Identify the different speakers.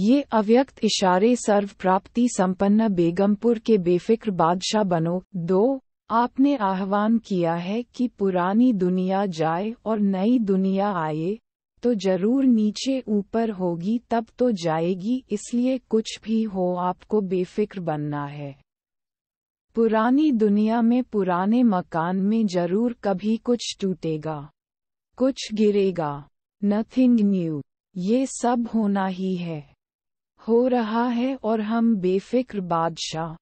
Speaker 1: ये अव्यक्त इशारे सर्व प्राप्ति संपन्न बेगमपुर के बेफिक्र बादशाह बनो दो आपने आह्वान किया है कि पुरानी दुनिया जाए और नई दुनिया आए तो जरूर नीचे ऊपर होगी तब तो जाएगी इसलिए कुछ भी हो आपको बेफिक्र बनना है पुरानी दुनिया में पुराने मकान में जरूर कभी कुछ टूटेगा कुछ गिरेगा नथिंग न्यू ये सब होना ही है हो रहा है और हम बेफिक्र बादशाह